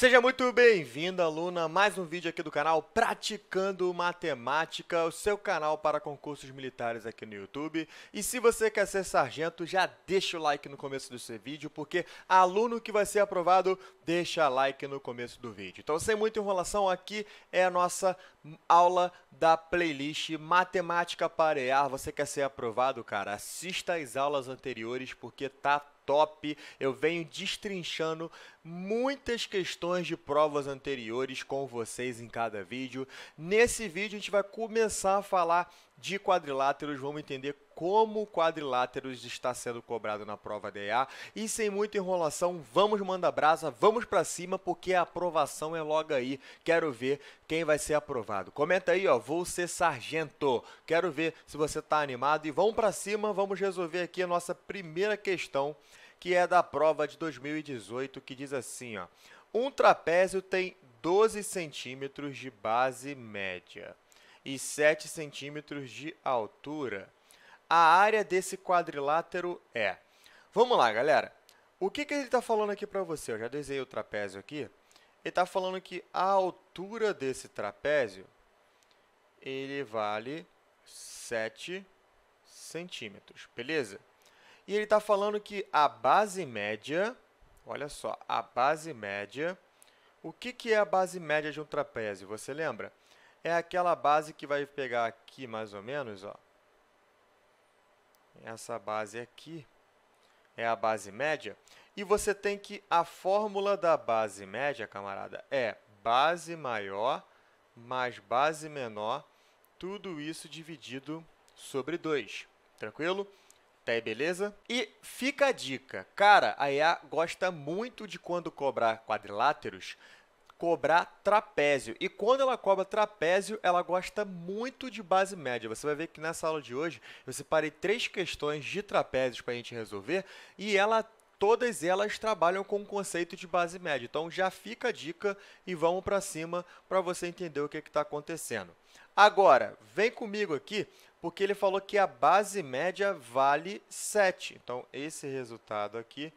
Seja muito bem-vinda, aluna, mais um vídeo aqui do canal Praticando Matemática, o seu canal para concursos militares aqui no YouTube. E se você quer ser sargento, já deixa o like no começo desse vídeo, porque aluno que vai ser aprovado, deixa like no começo do vídeo. Então, sem muita enrolação, aqui é a nossa aula da playlist Matemática Parear. Você quer ser aprovado, cara? Assista às aulas anteriores, porque tá top. Eu venho destrinchando muitas questões de provas anteriores com vocês em cada vídeo. Nesse vídeo a gente vai começar a falar de quadriláteros, vamos entender como quadriláteros está sendo cobrado na prova DA. E sem muita enrolação, vamos mandar brasa, vamos para cima, porque a aprovação é logo aí. Quero ver quem vai ser aprovado. Comenta aí, ó, vou ser sargento. Quero ver se você está animado e vamos para cima, vamos resolver aqui a nossa primeira questão que é da prova de 2018, que diz assim, ó, um trapézio tem 12 centímetros de base média e 7 centímetros de altura. A área desse quadrilátero é... Vamos lá, galera. O que, que ele está falando aqui para você? Eu já desenhei o trapézio aqui. Ele está falando que a altura desse trapézio ele vale 7 centímetros, beleza? E ele está falando que a base média, olha só, a base média. O que, que é a base média de um trapézio? Você lembra? É aquela base que vai pegar aqui mais ou menos, ó. Essa base aqui é a base média. E você tem que a fórmula da base média, camarada, é base maior mais base menor, tudo isso dividido sobre 2. Tranquilo? Tá aí, beleza? E fica a dica. Cara, a IA gosta muito de quando cobrar quadriláteros, cobrar trapézio. E quando ela cobra trapézio, ela gosta muito de base média. Você vai ver que nessa aula de hoje eu separei três questões de trapézios para a gente resolver e ela todas elas trabalham com o conceito de base média. Então já fica a dica e vamos para cima para você entender o que é está acontecendo. Agora, vem comigo aqui, porque ele falou que a base média vale 7. Então, esse resultado aqui,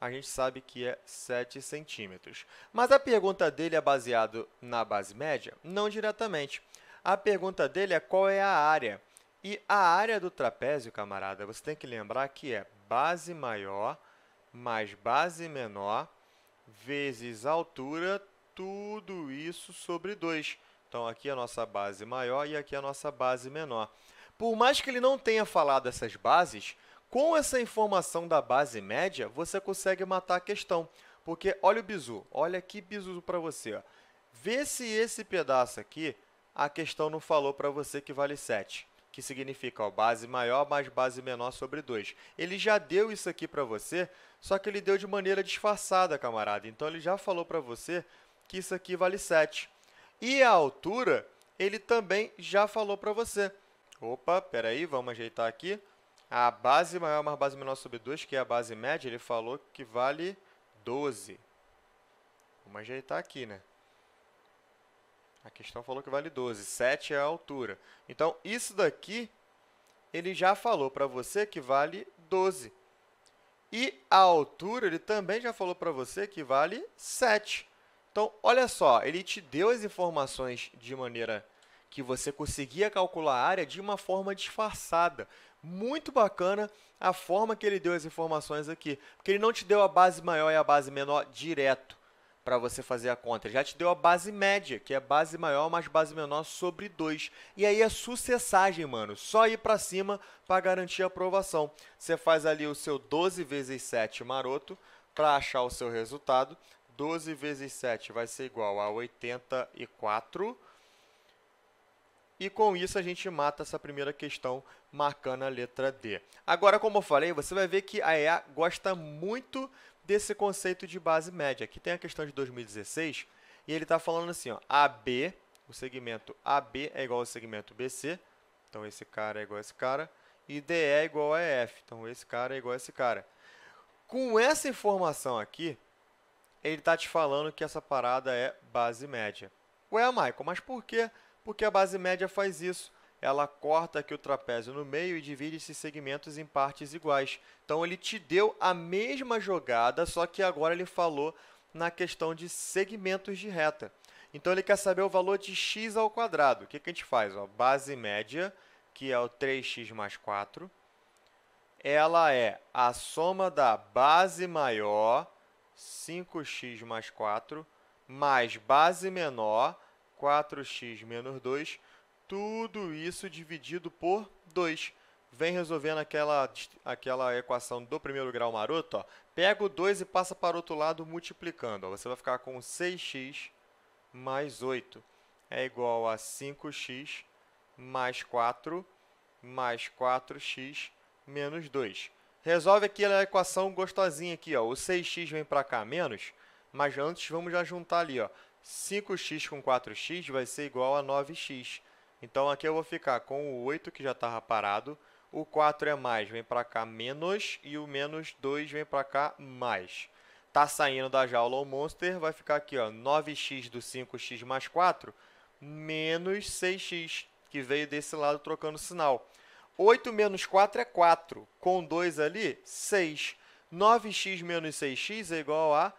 a gente sabe que é 7 centímetros. Mas a pergunta dele é baseado na base média? Não diretamente. A pergunta dele é qual é a área. E a área do trapézio, camarada, você tem que lembrar que é base maior mais base menor vezes altura, tudo isso sobre 2. Então, aqui a nossa base maior e aqui a nossa base menor. Por mais que ele não tenha falado essas bases, com essa informação da base média, você consegue matar a questão. Porque olha o bizu, olha que bizu para você. Ó. Vê se esse pedaço aqui, a questão não falou para você que vale 7 que significa ó, base maior mais base menor sobre 2. Ele já deu isso aqui para você, só que ele deu de maneira disfarçada, camarada. Então, ele já falou para você que isso aqui vale 7. E a altura, ele também já falou para você. Opa, peraí, vamos ajeitar aqui. A base maior mais base menor sobre 2, que é a base média, ele falou que vale 12. Vamos ajeitar aqui, né? A questão falou que vale 12, 7 é a altura. Então, isso daqui, ele já falou para você que vale 12. E a altura, ele também já falou para você que vale 7. Então, olha só, ele te deu as informações de maneira que você conseguia calcular a área de uma forma disfarçada. Muito bacana a forma que ele deu as informações aqui, porque ele não te deu a base maior e a base menor direto para você fazer a conta. Ele já te deu a base média, que é base maior mais base menor sobre 2. E aí é sucessagem, mano. Só ir para cima para garantir a aprovação. Você faz ali o seu 12 vezes 7 maroto para achar o seu resultado. 12 vezes 7 vai ser igual a 84. E com isso a gente mata essa primeira questão marcando a letra D. Agora, como eu falei, você vai ver que a EA gosta muito desse conceito de base média. Aqui tem a questão de 2016 e ele está falando assim, ó, AB, o segmento AB é igual ao segmento BC, então esse cara é igual a esse cara, e DE é igual a EF, então esse cara é igual a esse cara. Com essa informação aqui, ele está te falando que essa parada é base média. Ué, Michael, mas por quê? Porque a base média faz isso ela corta aqui o trapézio no meio e divide esses segmentos em partes iguais. Então ele te deu a mesma jogada, só que agora ele falou na questão de segmentos de reta. Então ele quer saber o valor de x ao quadrado. O que, que a gente faz? Ó, base média, que é o 3x mais 4, ela é a soma da base maior, 5x mais 4, mais base menor, 4x menos 2, tudo isso dividido por 2. Vem resolvendo aquela, aquela equação do primeiro grau maroto. Ó. Pega o 2 e passa para o outro lado multiplicando. Ó. Você vai ficar com 6x mais 8 é igual a 5x mais 4 mais 4x menos 2. Resolve aqui a equação gostosinha aqui, ó. O 6x vem para cá menos, mas antes vamos já juntar ali, ó. 5x com 4x vai ser igual a 9x. Então aqui eu vou ficar com o 8 que já estava parado, o 4 é mais, vem para cá menos, e o menos 2 vem para cá mais. Tá saindo da jaula o Monster, vai ficar aqui ó, 9x do 5x mais 4, menos 6x, que veio desse lado trocando sinal. 8 menos 4 é 4, com 2 ali, 6. 9x menos 6x é igual a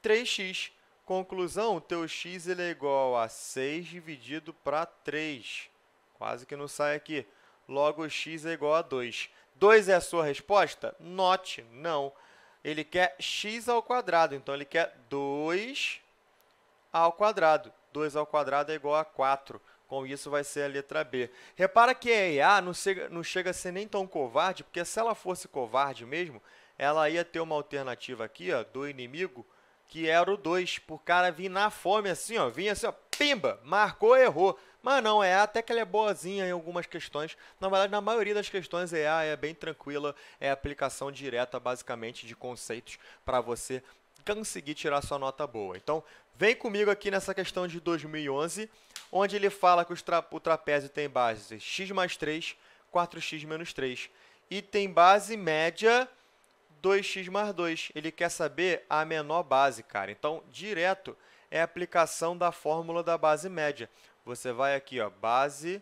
3x. Conclusão, o teu x ele é igual a 6 dividido para 3. Quase que não sai aqui. Logo, x é igual a 2. 2 é a sua resposta? Note, não. Ele quer x ao quadrado, então ele quer 2 ao quadrado. 2 ao quadrado é igual a 4. Com isso, vai ser a letra B. Repara que a EA não chega, a ser nem tão covarde, porque se ela fosse covarde mesmo, ela ia ter uma alternativa aqui ó, do inimigo que era o 2, por cara vir na fome assim, ó, vinha assim, ó, pimba, marcou, errou. Mas não, é até que ela é boazinha em algumas questões. Na verdade, na maioria das questões, é ah, é bem tranquila, é aplicação direta, basicamente, de conceitos para você conseguir tirar sua nota boa. Então, vem comigo aqui nessa questão de 2011, onde ele fala que tra o trapézio tem bases é x mais 3, 4x menos 3, e tem base média 2x mais 2. Ele quer saber a menor base, cara. Então, direto é a aplicação da fórmula da base média. Você vai aqui, ó, base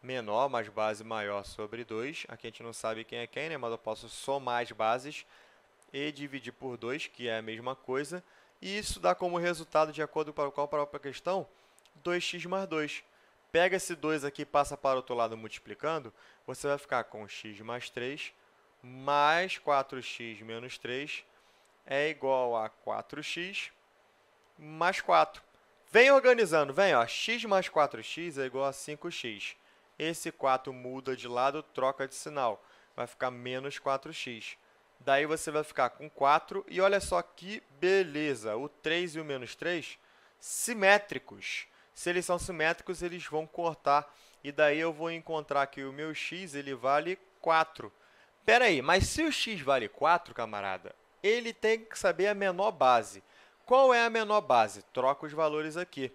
menor mais base maior sobre 2. Aqui a gente não sabe quem é quem, né? mas eu posso somar as bases e dividir por 2, que é a mesma coisa. E isso dá como resultado, de acordo com a própria questão, 2x mais 2. Pega esse 2 aqui e passa para o outro lado multiplicando, você vai ficar com x mais 3 mais 4x menos 3 é igual a 4x mais 4. Vem organizando, vem, ó, x mais 4x é igual a 5x. Esse 4 muda de lado, troca de sinal, vai ficar menos 4x. Daí você vai ficar com 4 e olha só que beleza, o 3 e o menos 3 simétricos. Se eles são simétricos, eles vão cortar e daí eu vou encontrar que o meu x ele vale 4. Pera aí, mas se o x vale 4, camarada, ele tem que saber a menor base. Qual é a menor base? Troca os valores aqui.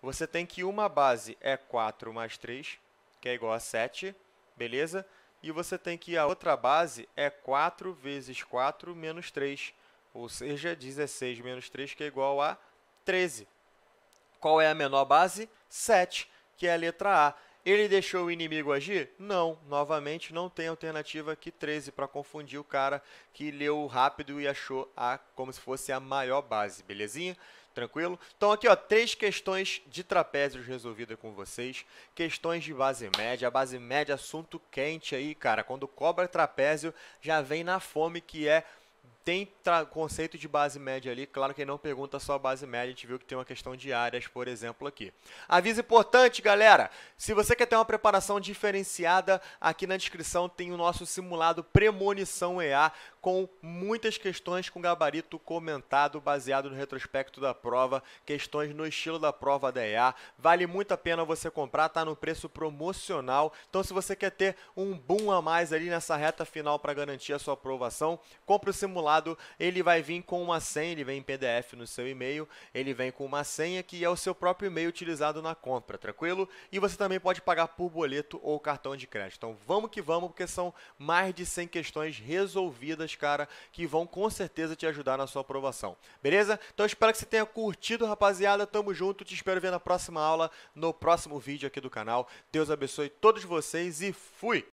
Você tem que uma base é 4 mais 3, que é igual a 7, beleza? E você tem que a outra base é 4 vezes 4 menos 3, ou seja, 16 menos 3, que é igual a 13. Qual é a menor base? 7, que é a letra A. Ele deixou o inimigo agir? Não, novamente não tem alternativa aqui 13 para confundir o cara que leu rápido e achou a como se fosse a maior base, belezinha? Tranquilo? Então aqui ó, três questões de trapézios resolvidas com vocês, questões de base média, base média assunto quente aí, cara, quando cobra trapézio já vem na fome que é tem conceito de base média ali, claro que ele não pergunta só a base média, a gente viu que tem uma questão de áreas, por exemplo, aqui. Aviso importante, galera, se você quer ter uma preparação diferenciada, aqui na descrição tem o nosso simulado Premonição EA, com muitas questões com gabarito comentado baseado no retrospecto da prova, questões no estilo da prova da EA. Vale muito a pena você comprar, tá no preço promocional. Então se você quer ter um boom a mais ali nessa reta final para garantir a sua aprovação, compre o simulado, ele vai vir com uma senha, ele vem em PDF no seu e-mail, ele vem com uma senha que é o seu próprio e-mail utilizado na compra, tranquilo? E você também pode pagar por boleto ou cartão de crédito. Então vamos que vamos, porque são mais de 100 questões resolvidas cara, que vão com certeza te ajudar na sua aprovação. Beleza? Então espero que você tenha curtido, rapaziada. Tamo junto, te espero ver na próxima aula, no próximo vídeo aqui do canal. Deus abençoe todos vocês e fui!